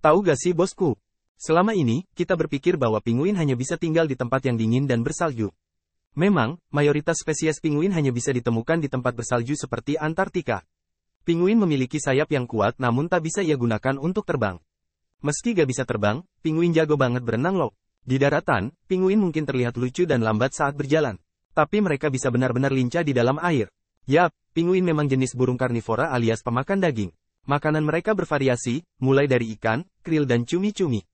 Tahu gak sih bosku? Selama ini, kita berpikir bahwa pinguin hanya bisa tinggal di tempat yang dingin dan bersalju. Memang, mayoritas spesies pinguin hanya bisa ditemukan di tempat bersalju seperti Antartika. Pinguin memiliki sayap yang kuat namun tak bisa ia gunakan untuk terbang. Meski gak bisa terbang, pinguin jago banget berenang loh. Di daratan, pinguin mungkin terlihat lucu dan lambat saat berjalan. Tapi mereka bisa benar-benar lincah di dalam air. Yap, pinguin memang jenis burung karnivora alias pemakan daging. Makanan mereka bervariasi, mulai dari ikan, krill dan cumi-cumi.